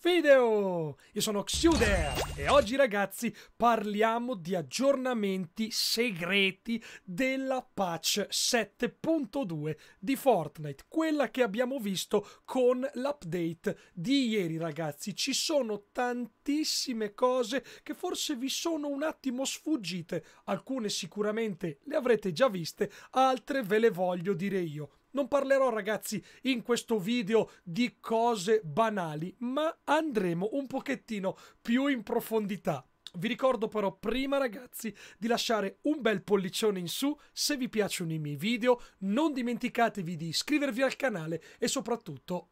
video! Io sono Xuder e oggi ragazzi parliamo di aggiornamenti segreti della patch 7.2 di Fortnite, quella che abbiamo visto con l'update di ieri ragazzi. Ci sono tantissime cose che forse vi sono un attimo sfuggite, alcune sicuramente le avrete già viste, altre ve le voglio dire io. Non parlerò ragazzi in questo video di cose banali, ma andremo un pochettino più in profondità. Vi ricordo però prima ragazzi di lasciare un bel pollicione in su se vi piacciono i miei video, non dimenticatevi di iscrivervi al canale e soprattutto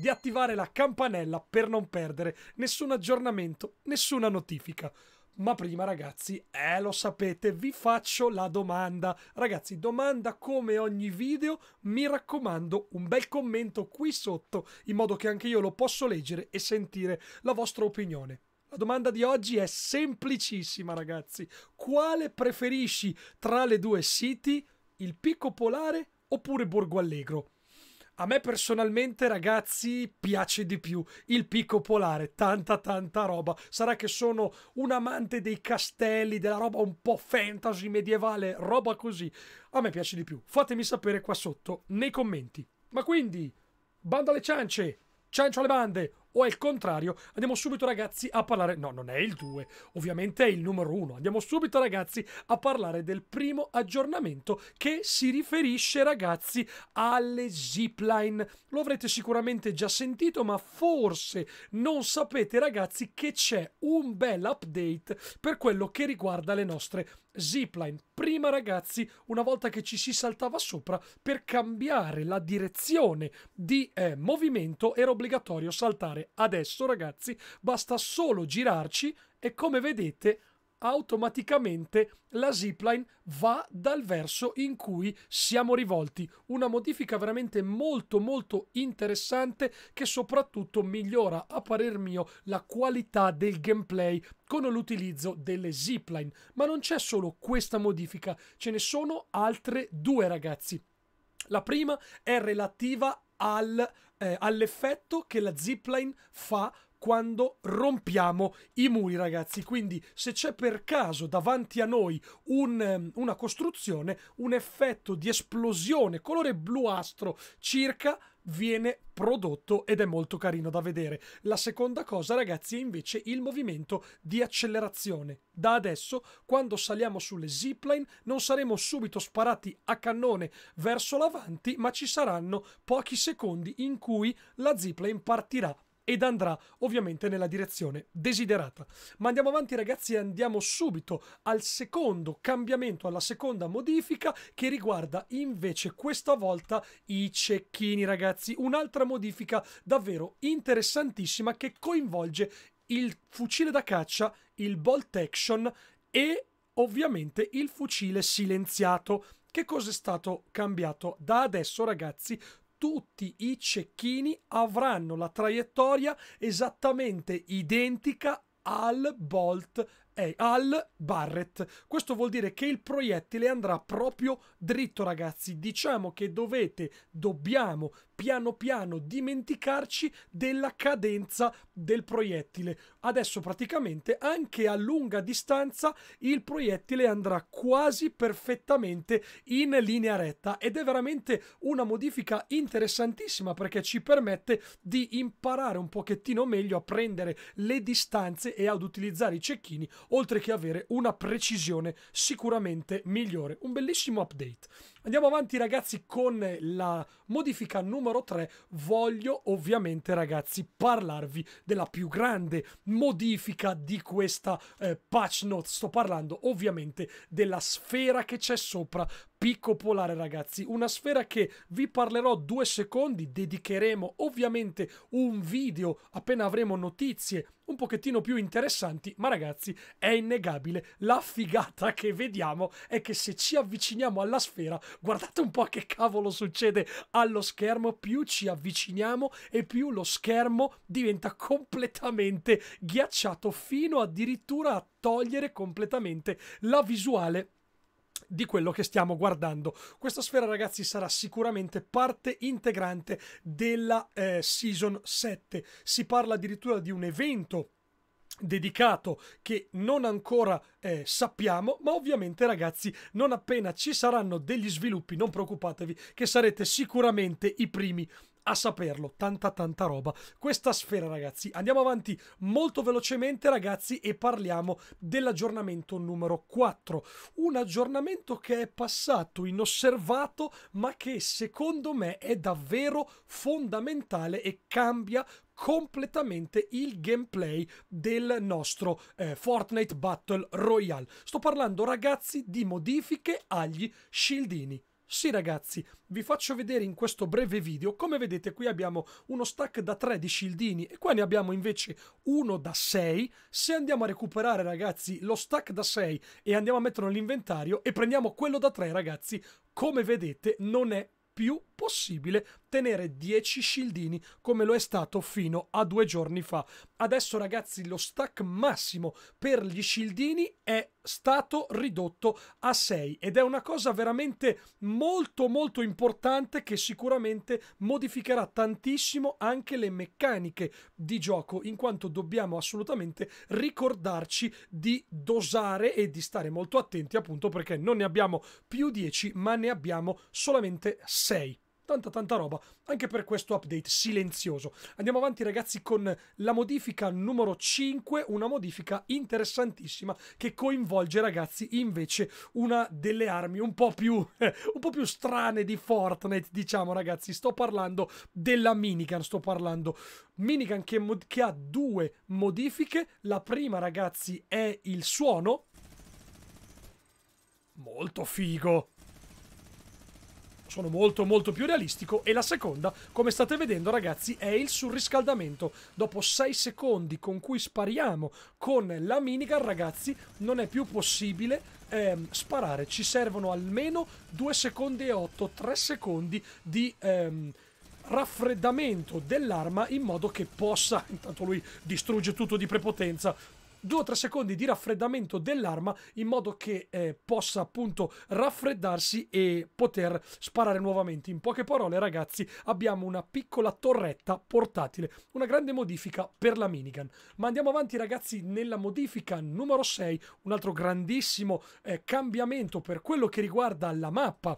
di attivare la campanella per non perdere nessun aggiornamento, nessuna notifica. Ma prima ragazzi, eh lo sapete, vi faccio la domanda. Ragazzi, domanda come ogni video, mi raccomando un bel commento qui sotto in modo che anche io lo posso leggere e sentire la vostra opinione. La domanda di oggi è semplicissima ragazzi. Quale preferisci tra le due siti, il Picco Polare oppure Borgo Allegro? A me personalmente, ragazzi, piace di più il picco polare, tanta tanta roba. Sarà che sono un amante dei castelli, della roba un po' fantasy medievale, roba così. A me piace di più. Fatemi sapere qua sotto nei commenti. Ma quindi, bando alle ciance, ciancio alle bande, o al contrario andiamo subito ragazzi a parlare, no non è il 2, ovviamente è il numero 1, andiamo subito ragazzi a parlare del primo aggiornamento che si riferisce ragazzi alle zipline, lo avrete sicuramente già sentito ma forse non sapete ragazzi che c'è un bel update per quello che riguarda le nostre zipline. Prima ragazzi, una volta che ci si saltava sopra, per cambiare la direzione di eh, movimento era obbligatorio saltare adesso ragazzi, basta solo girarci e come vedete automaticamente la zipline va dal verso in cui siamo rivolti. Una modifica veramente molto molto interessante che soprattutto migliora a parer mio la qualità del gameplay con l'utilizzo delle zipline. Ma non c'è solo questa modifica, ce ne sono altre due ragazzi. La prima è relativa al, eh, all'effetto che la zipline fa quando rompiamo i muri, ragazzi. Quindi, se c'è per caso davanti a noi un, ehm, una costruzione, un effetto di esplosione colore bluastro circa viene prodotto ed è molto carino da vedere. La seconda cosa, ragazzi, è invece il movimento di accelerazione. Da adesso, quando saliamo sulle zipline, non saremo subito sparati a cannone verso l'avanti, ma ci saranno pochi secondi in cui la zipline partirà ed andrà ovviamente nella direzione desiderata. Ma andiamo avanti ragazzi e andiamo subito al secondo cambiamento, alla seconda modifica che riguarda invece questa volta i cecchini ragazzi. Un'altra modifica davvero interessantissima che coinvolge il fucile da caccia, il bolt action e ovviamente il fucile silenziato. Che cosa è stato cambiato? Da adesso ragazzi tutti i cecchini avranno la traiettoria esattamente identica al Bolt è al Barrett. Questo vuol dire che il proiettile andrà proprio dritto, ragazzi. Diciamo che dovete, dobbiamo piano piano dimenticarci della cadenza del proiettile. Adesso praticamente anche a lunga distanza il proiettile andrà quasi perfettamente in linea retta ed è veramente una modifica interessantissima perché ci permette di imparare un pochettino meglio a prendere le distanze e ad utilizzare i cecchini oltre che avere una precisione sicuramente migliore. Un bellissimo update. Andiamo avanti ragazzi con la modifica numero 3. Voglio ovviamente ragazzi parlarvi della più grande modifica di questa eh, patch note. Sto parlando ovviamente della sfera che c'è sopra picco polare ragazzi una sfera che vi parlerò due secondi dedicheremo ovviamente un video appena avremo notizie un pochettino più interessanti ma ragazzi è innegabile la figata che vediamo è che se ci avviciniamo alla sfera guardate un po' che cavolo succede allo schermo, più ci avviciniamo e più lo schermo diventa completamente ghiacciato fino addirittura a togliere completamente la visuale di quello che stiamo guardando. Questa sfera, ragazzi, sarà sicuramente parte integrante della eh, Season 7. Si parla addirittura di un evento dedicato che non ancora eh, sappiamo, ma ovviamente ragazzi non appena ci saranno degli sviluppi non preoccupatevi che sarete sicuramente i primi a saperlo, tanta tanta roba. Questa sfera ragazzi, andiamo avanti molto velocemente ragazzi e parliamo dell'aggiornamento numero 4, un aggiornamento che è passato inosservato ma che secondo me è davvero fondamentale e cambia completamente il gameplay del nostro eh, Fortnite Battle Royale. Sto parlando, ragazzi, di modifiche agli shieldini. Sì ragazzi, vi faccio vedere in questo breve video, come vedete qui abbiamo uno stack da 3 di shieldini e qua ne abbiamo invece uno da 6, se andiamo a recuperare ragazzi lo stack da 6 e andiamo a metterlo nell'inventario e prendiamo quello da 3 ragazzi, come vedete non è più possibile ottenere 10 scildini come lo è stato fino a due giorni fa. Adesso ragazzi lo stack massimo per gli scildini è stato ridotto a 6 ed è una cosa veramente molto molto importante che sicuramente modificherà tantissimo anche le meccaniche di gioco in quanto dobbiamo assolutamente ricordarci di dosare e di stare molto attenti appunto perché non ne abbiamo più 10 ma ne abbiamo solamente 6 tanta tanta roba anche per questo update silenzioso. Andiamo avanti ragazzi con la modifica numero 5, una modifica interessantissima che coinvolge ragazzi invece una delle armi un po' più, un po più strane di Fortnite diciamo ragazzi, sto parlando della minigun, sto parlando minigun che, che ha due modifiche, la prima ragazzi è il suono, molto figo sono molto molto più realistico e la seconda, come state vedendo ragazzi, è il surriscaldamento. Dopo 6 secondi con cui spariamo con la minigun ragazzi non è più possibile ehm, sparare, ci servono almeno 2 secondi e 8, 3 secondi di... Ehm, raffreddamento dell'arma in modo che possa intanto lui distrugge tutto di prepotenza 2 o 3 secondi di raffreddamento dell'arma in modo che eh, possa appunto raffreddarsi e poter sparare nuovamente. In poche parole ragazzi abbiamo una piccola torretta portatile, una grande modifica per la minigun. Ma andiamo avanti ragazzi nella modifica numero 6, un altro grandissimo eh, cambiamento per quello che riguarda la mappa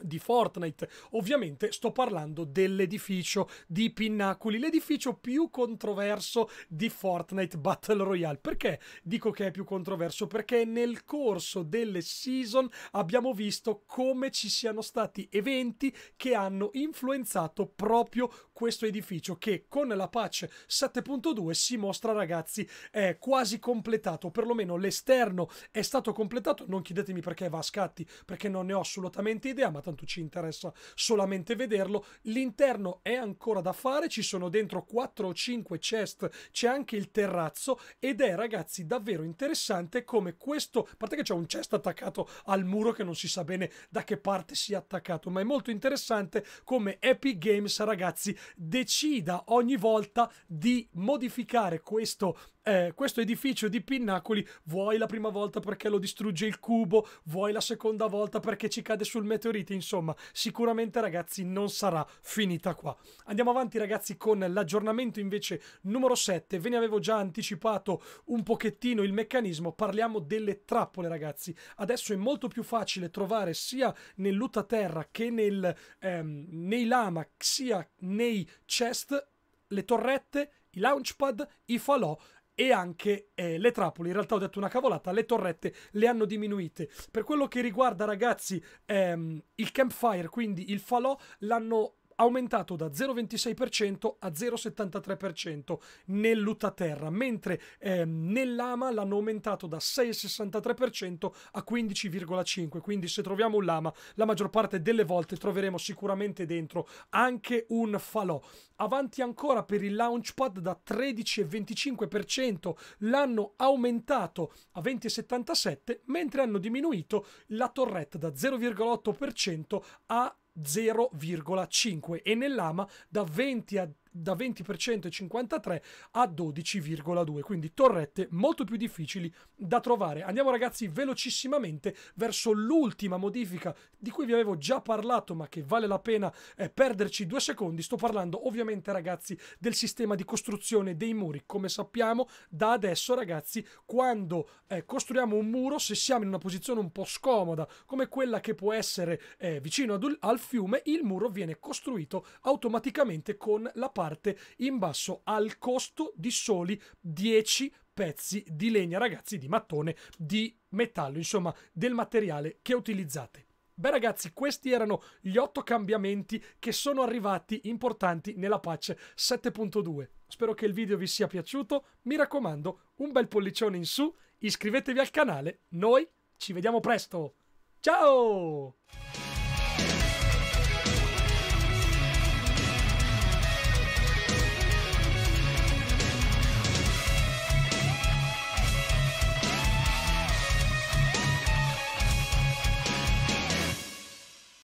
di Fortnite. Ovviamente sto parlando dell'edificio di Pinnacoli, l'edificio più controverso di Fortnite Battle Royale. Perché dico che è più controverso? Perché nel corso delle season abbiamo visto come ci siano stati eventi che hanno influenzato proprio questo edificio che con la patch 7.2 si mostra ragazzi è quasi completato, perlomeno l'esterno è stato completato, non chiedetemi perché va a scatti, perché non ne ho assolutamente idea, ma tanto ci interessa solamente vederlo. L'interno è ancora da fare, ci sono dentro 4 o 5 chest, c'è anche il terrazzo ed è ragazzi davvero interessante come questo, a parte che c'è un chest attaccato al muro che non si sa bene da che parte sia attaccato, ma è molto interessante come Epic Games ragazzi decida ogni volta di modificare questo eh, questo edificio di pinnacoli vuoi la prima volta perché lo distrugge il cubo, vuoi la seconda volta perché ci cade sul meteorite avanti, insomma, sicuramente ragazzi non sarà finita qua. Andiamo avanti ragazzi con l'aggiornamento invece numero 7, ve ne avevo già anticipato un pochettino il meccanismo, parliamo delle trappole ragazzi. Adesso è molto più facile trovare sia nell'utaterra che nel, ehm, nei lama, sia nei chest le torrette, i launchpad, i falò e anche eh, le trappole. In realtà ho detto una cavolata, le torrette le hanno diminuite. Per quello che riguarda, ragazzi, ehm, il campfire, quindi il falò, l'hanno aumentato da 0,26% a 0,73% nell'Utaterra, mentre eh, nell'AMA l'hanno aumentato da 6,63% a 15,5%. Quindi se troviamo un lama, la maggior parte delle volte troveremo sicuramente dentro anche un falò. Avanti ancora per il Launchpad da 13,25%, l'hanno aumentato a 20,77% mentre hanno diminuito la torretta da 0,8% a 0,5 e nell'AMA da 20 a da 20% e 53 a 12,2 quindi torrette molto più difficili da trovare andiamo ragazzi velocissimamente verso l'ultima modifica di cui vi avevo già parlato ma che vale la pena eh, perderci due secondi sto parlando ovviamente ragazzi del sistema di costruzione dei muri come sappiamo da adesso ragazzi quando eh, costruiamo un muro se siamo in una posizione un po' scomoda come quella che può essere eh, vicino ad, al fiume il muro viene costruito automaticamente con la parte parte in basso al costo di soli 10 pezzi di legna, ragazzi, di mattone, di metallo, insomma, del materiale che utilizzate. Beh ragazzi, questi erano gli otto cambiamenti che sono arrivati importanti nella patch 7.2. Spero che il video vi sia piaciuto, mi raccomando, un bel pollicione in su, iscrivetevi al canale, noi ci vediamo presto! Ciao!